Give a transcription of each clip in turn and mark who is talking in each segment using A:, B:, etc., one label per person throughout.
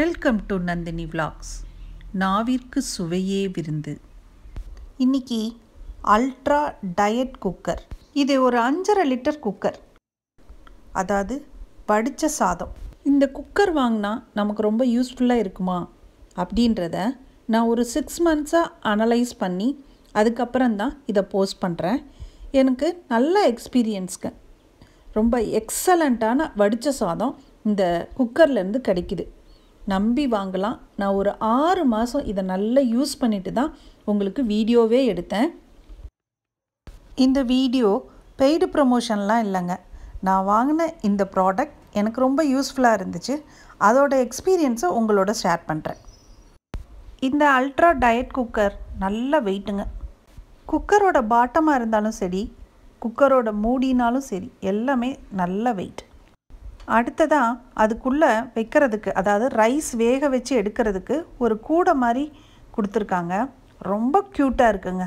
A: welcome to Nandini vlogs நாவிற்கு சுவையே விருந்து இன்றைக்கி அல்ட்ரா டயட் குக்கர் இது ஒரு அஞ்சரை லிட்டர் குக்கர் அதாவது வடித்த சாதம் இந்த குக்கர் வாங்கினா நமக்கு ரொம்ப யூஸ்ஃபுல்லாக இருக்குமா அப்படின்றத நான் ஒரு சிக்ஸ் மந்த்ஸாக அனலைஸ் பண்ணி அதுக்கப்புறம் தான் இதை போஸ்ட் பண்ணுறேன் எனக்கு நல்ல எக்ஸ்பீரியன்ஸ்க்கு ரொம்ப எக்ஸலண்ட்டான வடித்த சாதம் இந்த குக்கர்லேருந்து கிடைக்குது நம்பி வாங்கலாம் நான் ஒரு ஆறு மாதம் இதை நல்லா யூஸ் பண்ணிட்டு தான் உங்களுக்கு வீடியோவே எடுத்தேன் இந்த வீடியோ பெய்டு ப்ரமோஷன்லாம் இல்லைங்க நான் வாங்கின இந்த ப்ராடக்ட் எனக்கு ரொம்ப யூஸ்ஃபுல்லாக இருந்துச்சு அதோட எக்ஸ்பீரியன்ஸை உங்களோட ஷேர் பண்ணுறேன் இந்த அல்ட்ரா டயட் குக்கர் நல்லா வெயிட்டுங்க குக்கரோட பாட்டமாக இருந்தாலும் சரி குக்கரோட மூடினாலும் சரி எல்லாமே நல்ல வெயிட் அடுத்ததாக அதுக்குள்ளே வைக்கிறதுக்கு அதாவது ரைஸ் வேக வச்சு எடுக்கிறதுக்கு ஒரு கூடை மாதிரி கொடுத்துருக்காங்க ரொம்ப க்யூட்டாக இருக்குங்க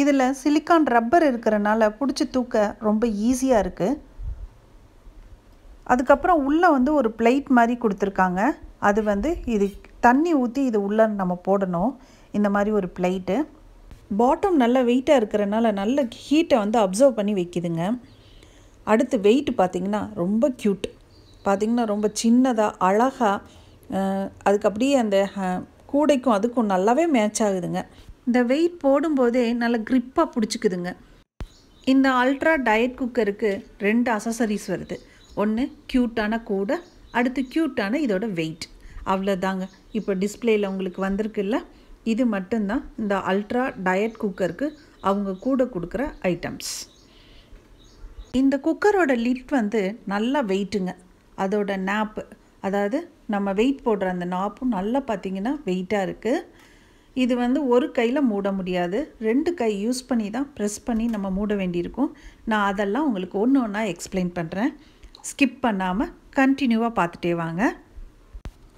A: இதில் சிலிக்கான் ரப்பர் இருக்கிறனால பிடிச்சி தூக்க ரொம்ப ஈஸியாக இருக்குது அதுக்கப்புறம் உள்ளே வந்து ஒரு பிளேட் மாதிரி கொடுத்துருக்காங்க அது வந்து இது தண்ணி ஊற்றி இது உள்ளே நம்ம போடணும் இந்த மாதிரி ஒரு பிளேட்டு பாட்டம் நல்ல வெயிட்டாக இருக்கிறனால நல்ல ஹீட்டை வந்து அப்சர்வ் பண்ணி வைக்குதுங்க அடுத்து வெயிட் பார்த்திங்கன்னா ரொம்ப க்யூட் பார்த்திங்கன்னா ரொம்ப சின்னதாக அழகாக அதுக்கு அப்படியே அந்த கூடைக்கும் அதுக்கும் நல்லாவே மேட்ச் ஆகுதுங்க இந்த வெயிட் போடும்போதே நல்லா க்ரிப்பாக பிடிச்சிக்குதுங்க இந்த அல்ட்ரா டயட் குக்கருக்கு ரெண்டு அசசரிஸ் வருது ஒன்று க்யூட்டான கூடை அடுத்து க்யூட்டான இதோட வெயிட் அவ்வளோதாங்க இப்போ டிஸ்பிளேயில் உங்களுக்கு வந்திருக்குல்ல இது மட்டும்தான் இந்த அல்ட்ரா டயட் குக்கருக்கு அவங்க கூட கொடுக்குற ஐட்டம்ஸ் இந்த குக்கரோட லிட் வந்து நல்லா வெயிட்டுங்க அதோட நாப்பு அதாவது நம்ம வெயிட் போடுற அந்த நாப்பும் நல்லா பார்த்திங்கன்னா வெயிட்டாக இருக்குது இது வந்து ஒரு கையில் மூட முடியாது ரெண்டு கை யூஸ் பண்ணி தான் ப்ரெஸ் பண்ணி நம்ம மூட வேண்டியிருக்கும் நான் அதெல்லாம் உங்களுக்கு ஒன்று ஒன்றா எக்ஸ்பிளைன் பண்ணுறேன் ஸ்கிப் பண்ணாமல் கண்டினியூவாக பார்த்துட்டே வாங்க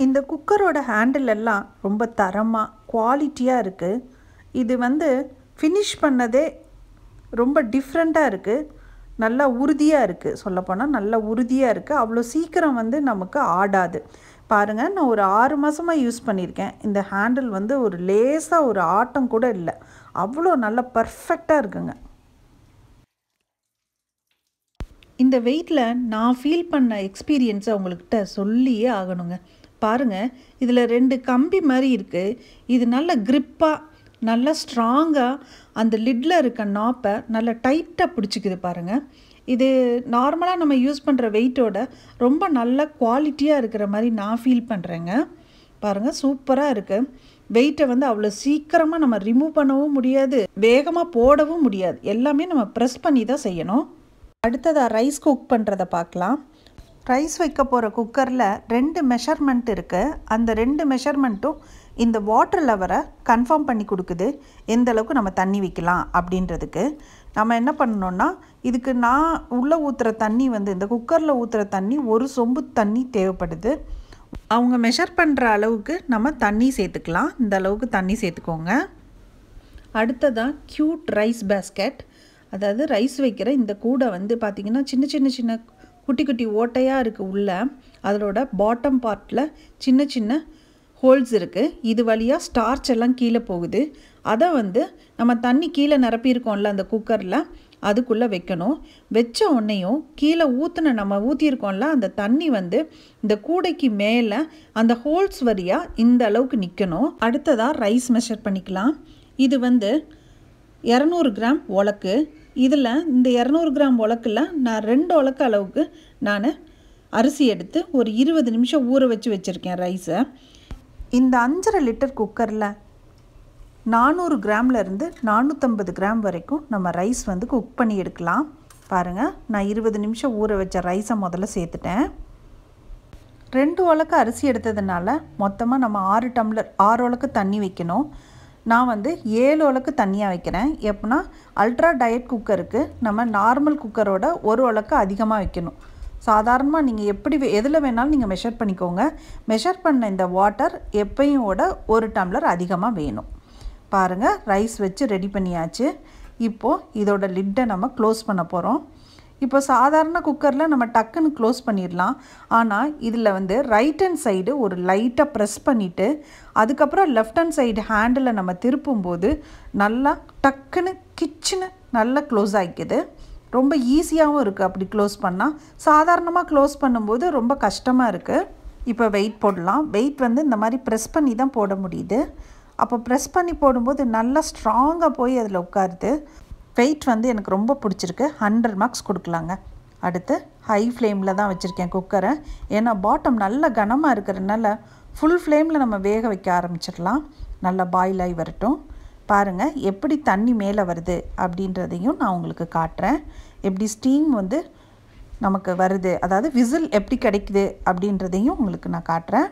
A: இந்த குக்கரோட ஹேண்டில் எல்லாம் ரொம்ப தரமாக குவாலிட்டியாக இருக்குது இது வந்து ஃபினிஷ் பண்ணதே ரொம்ப டிஃப்ரெண்ட்டாக இருக்குது நல்லா உறுதியாக இருக்குது சொல்லப்போனால் நல்லா உறுதியாக இருக்குது அவ்வளோ சீக்கிரம் வந்து நமக்கு ஆடாது பாருங்கள் நான் ஒரு ஆறு மாதமாக யூஸ் பண்ணியிருக்கேன் இந்த ஹேண்டில் வந்து ஒரு லேசாக ஒரு ஆட்டம் கூட இல்லை அவ்வளோ நல்லா பர்ஃபெக்டாக இருக்குங்க இந்த வெயிட்டில் நான் ஃபீல் பண்ண எக்ஸ்பீரியன்ஸை உங்கள்கிட்ட சொல்லியே ஆகணுங்க பாருங்கள் இதில் ரெண்டு கம்பி மாதிரி இருக்குது இது நல்ல க்ரிப்பாக நல்லா ஸ்ட்ராங்காக அந்த லிட்டில் இருக்க நாப்பை நல்லா டைட்டாக பிடிச்சிக்குது பாருங்கள் இது நார்மலாக நம்ம யூஸ் பண்ணுற வெயிட்டோட ரொம்ப நல்ல குவாலிட்டியாக இருக்கிற மாதிரி நான் ஃபீல் பண்ணுறேங்க பாருங்கள் சூப்பராக இருக்குது வெயிட்டை வந்து அவ்வளோ சீக்கிரமாக நம்ம ரிமூவ் பண்ணவும் முடியாது வேகமாக போடவும் முடியாது எல்லாமே நம்ம ப்ரெஸ் பண்ணி தான் செய்யணும் அடுத்ததாக ரைஸ் குக் பண்ணுறதை பார்க்கலாம் ரைஸ் வைக்க போகிற குக்கரில் ரெண்டு மெஷர்மெண்ட் இருக்குது அந்த ரெண்டு மெஷர்மெண்ட்டும் இந்த வாட்டர் லெவரை கன்ஃபார்ம் பண்ணி கொடுக்குது எந்த அளவுக்கு நம்ம தண்ணி வைக்கலாம் அப்படின்றதுக்கு நம்ம என்ன பண்ணணும்னா இதுக்கு நான் உள்ளே ஊற்றுற தண்ணி வந்து இந்த குக்கரில் ஊற்றுற தண்ணி ஒரு சொம்பு தண்ணி தேவைப்படுது அவங்க மெஷர் பண்ணுற அளவுக்கு நம்ம தண்ணி சேர்த்துக்கலாம் இந்த அளவுக்கு தண்ணி சேர்த்துக்கோங்க அடுத்ததாக க்யூட் ரைஸ் பேஸ்கெட் அதாவது ரைஸ் வைக்கிற இந்த கூடை வந்து பார்த்திங்கன்னா சின்ன சின்ன சின்ன குட்டி குட்டி ஓட்டையாக இருக்குது உள்ள அதனோட பாட்டம் பார்ட்டில் சின்ன சின்ன ஹோல்ஸ் இருக்குது இது வழியாக ஸ்டார்ச் எல்லாம் கீழே போகுது அதை வந்து நம்ம தண்ணி கீழே நிரப்பியிருக்கோம்ல அந்த குக்கரில் அதுக்குள்ளே வைக்கணும் வச்ச உடனேயும் கீழே ஊற்றின நம்ம ஊற்றியிருக்கோம்ல அந்த தண்ணி வந்து இந்த கூடைக்கு மேலே அந்த ஹோல்ஸ் வரியாக இந்த அளவுக்கு நிற்கணும் அடுத்ததாக ரைஸ் மெஷர் பண்ணிக்கலாம் இது வந்து இரநூறு கிராம் உலக்கு இதில் இந்த இரநூறு கிராம் உலக்கில் நான் ரெண்டு உலக்கு அளவுக்கு நான் அரிசி எடுத்து ஒரு இருபது நிமிஷம் ஊற வச்சு வச்சுருக்கேன் ரைஸை இந்த அஞ்சரை லிட்டர் குக்கரில் நானூறு கிராம்லேருந்து நானூற்றம்பது கிராம் வரைக்கும் நம்ம ரைஸ் வந்து குக் பண்ணி எடுக்கலாம் பாருங்கள் நான் இருபது நிமிஷம் ஊற வச்ச ரைஸை முதல்ல சேர்த்துட்டேன் ரெண்டு உலக்கு அரிசி எடுத்ததுனால மொத்தமாக நம்ம ஆறு டம்ளர் ஆறு உலக்கு தண்ணி வைக்கணும் நான் வந்து ஏழு உலக்கு தண்ணியாக வைக்கிறேன் எப்படின்னா அல்ட்ரா டயட் குக்கருக்கு நம்ம நார்மல் குக்கரோட ஒரு உலக்கு அதிகமாக வைக்கணும் சாதாரணமாக நீங்கள் எப்படி எதில் வேணாலும் நீங்கள் மெஷர் பண்ணிக்கோங்க மெஷர் பண்ண இந்த வாட்டர் எப்பையும் விட ஒரு டம்ளர் அதிகமாக வேணும் பாருங்கள் ரைஸ் வச்சு ரெடி பண்ணியாச்சு இப்போது இதோட லிட்டை நம்ம க்ளோஸ் பண்ண போகிறோம் இப்போ சாதாரண குக்கரில் நம்ம டக்குன்னு க்ளோஸ் பண்ணிடலாம் ஆனால் இதில் வந்து ரைட் ஹேண்ட் சைடு ஒரு லைட்டாக ப்ரெஸ் பண்ணிவிட்டு அதுக்கப்புறம் லெஃப்ட் ஹேண்ட் சைடு ஹேண்டில் நம்ம திருப்பும்போது நல்லா டக்குன்னு கிச்சுன்னு நல்லா க்ளோஸ் ஆகிக்குது ரொம்ப ஈஸியாகவும் இருக்குது அப்படி க்ளோஸ் பண்ணால் சாதாரணமாக க்ளோஸ் பண்ணும்போது ரொம்ப கஷ்டமாக இருக்குது இப்போ வெயிட் போடலாம் வெயிட் வந்து இந்த மாதிரி ப்ரெஸ் பண்ணி தான் போட முடியுது அப்போ ப்ரெஸ் பண்ணி போடும்போது நல்லா ஸ்ட்ராங்காக போய் அதில் உட்காருது வெயிட் வந்து எனக்கு ரொம்ப பிடிச்சிருக்கு ஹண்ட்ரட் மார்க்ஸ் கொடுக்கலாங்க அடுத்து ஹை ஃப்ளேமில் தான் வச்சுருக்கேன் குக்கரை ஏன்னா பாட்டம் நல்லா கனமாக இருக்கிறதுனால ஃபுல் ஃப்ளேமில் நம்ம வேக வைக்க ஆரம்பிச்சிடலாம் நல்லா பாயில் ஆகி வரட்டும் பாருங்கள் எப்படி தண்ணி மேலே வருது அப்படின்றதையும் நான் உங்களுக்கு காட்டுறேன் எப்படி ஸ்டீம் வந்து நமக்கு வருது அதாவது விசில் எப்படி கிடைக்குது அப்படின்றதையும் உங்களுக்கு நான் காட்டுறேன்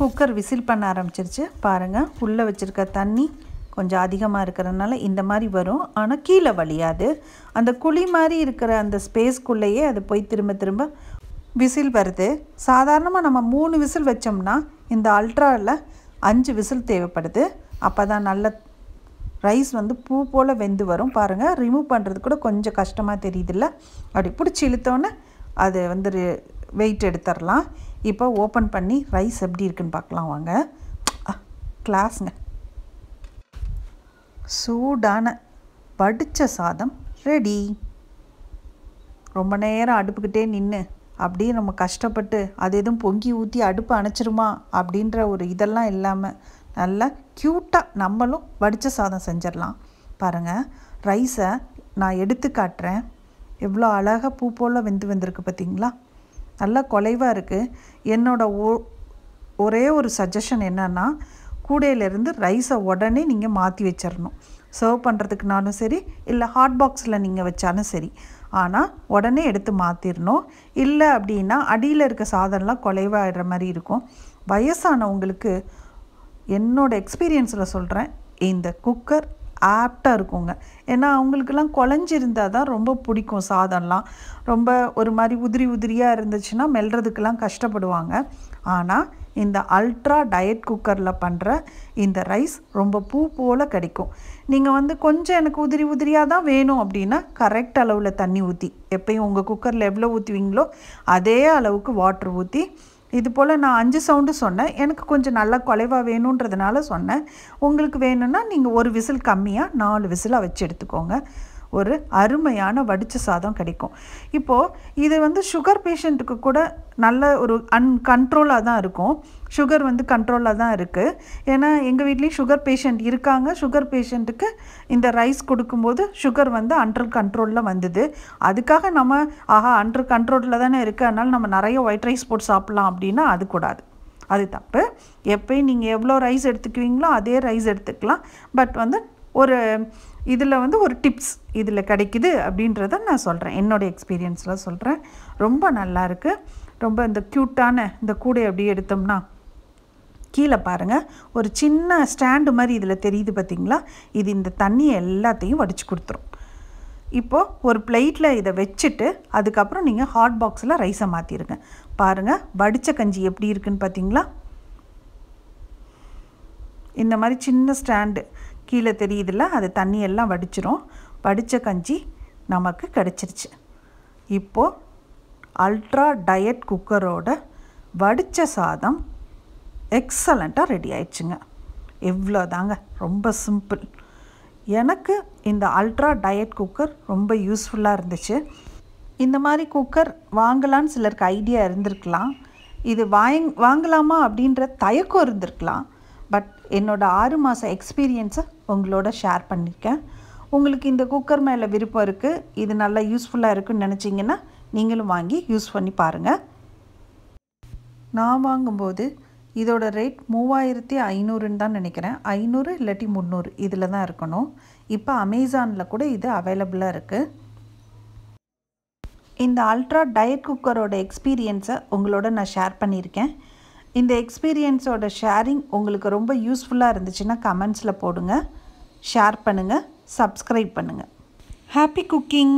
A: குக்கர் விசில் பண்ண ஆரம்பிச்சிருச்சு பாருங்கள் உள்ளே வச்சுருக்க தண்ணி கொஞ்சம் அதிகமாக இருக்கிறதுனால இந்த மாதிரி வரும் ஆனால் கீழே வழியாது அந்த குழி மாதிரி இருக்கிற அந்த ஸ்பேஸ்க்குள்ளேயே அது போய் திரும்ப திரும்ப விசில் வருது சாதாரணமாக நம்ம மூணு விசில் வச்சோம்னா இந்த அல்ட்ராவில் அஞ்சு விசில் தேவைப்படுது அப்போ தான் நல்ல ரைஸ் வந்து பூ போல் வெந்து வரும் பாருங்கள் ரிமூவ் பண்ணுறது கூட கொஞ்சம் கஷ்டமாக தெரியுதுல்ல அப்படி பிடிச்சி இழுத்தோன்னே அது வந்து வெயிட் எடுத்துடலாம் இப்போ ஓப்பன் பண்ணி ரைஸ் எப்படி இருக்குன்னு பார்க்கலாம் வாங்க கிளாஸுங்க சூடான வடித்த சாதம் ரெடி ரொம்ப நேரம் அடுப்புக்கிட்டே நின்று அப்படியே நம்ம கஷ்டப்பட்டு அது எதுவும் பொங்கி ஊற்றி அடுப்பு அணைச்சிருமா அப்படின்ற ஒரு இதெல்லாம் இல்லாமல் நல்லா க்யூட்டாக நம்மளும் வடித்த சாதம் செஞ்சிடலாம் பாருங்கள் ரைஸை நான் எடுத்து காட்டுறேன் எவ்வளோ அழகாக பூ போல் வெந்து வெந்திருக்கு பார்த்திங்களா நல்லா குலைவாக இருக்குது என்னோடய ஓ ஒரே ஒரு சஜஷன் என்னென்னா கூடையிலேருந்து ரைஸை உடனே நீங்கள் மாற்றி வச்சிடணும் சர்வ் பண்ணுறதுக்குனாலும் சரி இல்லை ஹாட் பாக்ஸில் நீங்கள் வச்சாலும் சரி ஆனால் உடனே எடுத்து மாற்றிடணும் இல்லை அப்படின்னா அடியில் இருக்க சாதனெலாம் குலைவாகிடுற மாதிரி இருக்கும் வயசானவங்களுக்கு என்னோடய எக்ஸ்பீரியன்ஸில் சொல்கிறேன் இந்த குக்கர் ஆப்டாக இருக்குங்க ஏன்னா அவங்களுக்கெல்லாம் குழஞ்சிருந்தால் தான் ரொம்ப பிடிக்கும் சாதம்லாம் ரொம்ப ஒரு மாதிரி உதிரி உதிரியாக இருந்துச்சுன்னா மெல்றதுக்கெல்லாம் கஷ்டப்படுவாங்க ஆனால் இந்த அல்ட்ரா டயட் குக்கரில் பண்ணுற இந்த ரைஸ் ரொம்ப பூ போல் கிடைக்கும் நீங்கள் வந்து கொஞ்சம் எனக்கு உதிரி உதிரியாக தான் வேணும் அப்படின்னா கரெக்ட் அளவில் தண்ணி ஊற்றி எப்பயும் உங்கள் குக்கரில் எவ்வளோ ஊற்றுவீங்களோ அதே அளவுக்கு வாட்ரு ஊற்றி இது போல் நான் அஞ்சு சவுண்டு சொன்னேன் எனக்கு கொஞ்சம் நல்லா குலைவாக வேணுன்றதுனால சொன்னேன் உங்களுக்கு வேணும்னா நீங்கள் ஒரு விசில் கம்மியாக நாலு விசிலாக வச்சு எடுத்துக்கோங்க ஒரு அருமையான வடிச்ச சாதம் கிடைக்கும் இப்போது இது வந்து சுகர் பேஷண்ட்டுக்கு கூட நல்ல ஒரு அன்கண்ட்ரோலாக தான் இருக்கும் சுகர் வந்து கண்ட்ரோலாக தான் இருக்குது ஏன்னா எங்கள் வீட்லேயும் சுகர் பேஷண்ட் இருக்காங்க சுகர் பேஷண்ட்டுக்கு இந்த ரைஸ் கொடுக்கும்போது சுகர் வந்து அண்டர் கண்ட்ரோலில் வந்தது அதுக்காக நம்ம ஆஹா அண்டர் கண்ட்ரோலில் தானே இருக்குது அதனால் நம்ம நிறைய ஒயிட் ரைஸ் போட்டு சாப்பிட்லாம் அப்படின்னா அது கூடாது அது தப்பு எப்போயும் நீங்கள் எவ்வளோ ரைஸ் எடுத்துக்குவீங்களோ அதே ரைஸ் எடுத்துக்கலாம் பட் வந்து ஒரு இதில் வந்து ஒரு டிப்ஸ் இதில் கிடைக்குது அப்படின்றத நான் சொல்கிறேன் என்னோடய எக்ஸ்பீரியன்ஸில் சொல்கிறேன் ரொம்ப இருக்குது ரொம்ப இந்த க்யூட்டான இந்த கூடை அப்படியே எடுத்தோம்னா கீழே பாருங்கள் ஒரு சின்ன ஸ்டாண்டு மாதிரி இதில் தெரியுது பார்த்திங்களா இது இந்த தண்ணியை எல்லாத்தையும் வடித்து கொடுத்துரும் இப்போது ஒரு பிளேட்டில் இதை வச்சுட்டு அதுக்கப்புறம் நீங்கள் ஹாட் பாக்ஸில் ரைஸை மாற்றிடுங்க பாருங்கள் வடித்த கஞ்சி எப்படி இருக்குன்னு பார்த்தீங்களா இந்த மாதிரி சின்ன ஸ்டாண்டு கீழே தெரியுதுல்ல அது தண்ணியெல்லாம் வடிச்சிரும் வடித்த கஞ்சி நமக்கு கிடச்சிருச்சு இப்போது அல்ட்ரா டயட் குக்கரோட வடித்த சாதம் எக்ஸலண்ட்டாக ரெடி ஆயிடுச்சுங்க எவ்வளோ தாங்க ரொம்ப சிம்பிள் எனக்கு இந்த அல்ட்ரா டயட் குக்கர் ரொம்ப யூஸ்ஃபுல்லாக இருந்துச்சு இந்த மாதிரி குக்கர் வாங்கலான்னு சிலருக்கு ஐடியா இருந்திருக்கலாம் இது வாங் வாங்கலாமா அப்படின்ற தயக்கம் இருந்திருக்கலாம் என்னோடய ஆறு மாத எக்ஸ்பீரியன்ஸை உங்களோட ஷேர் பண்ணியிருக்கேன் உங்களுக்கு இந்த குக்கர் மேலே விருப்பம் இருக்குது இது நல்லா யூஸ்ஃபுல்லாக இருக்குன்னு நினச்சிங்கன்னா நீங்களும் வாங்கி யூஸ் பண்ணி பாருங்கள் நான் வாங்கும்போது இதோட ரேட் மூவாயிரத்தி ஐநூறுன்னு தான் நினைக்கிறேன் ஐநூறு இல்லாட்டி முந்நூறு இதில் தான் இருக்கணும் இப்போ அமேசானில் கூட இது அவைலபிளாக இருக்குது இந்த அல்ட்ரா டயட் குக்கரோட எக்ஸ்பீரியன்ஸை உங்களோட நான் ஷேர் பண்ணியிருக்கேன் இந்த எக்ஸ்பீரியன்ஸோட ஷேரிங் உங்களுக்கு ரொம்ப யூஸ்ஃபுல்லாக இருந்துச்சுன்னா கமெண்ட்ஸில் போடுங்க ஷேர் பண்ணுங்கள் சப்ஸ்கிரைப் பண்ணுங்கள் ஹாப்பி குக்கிங்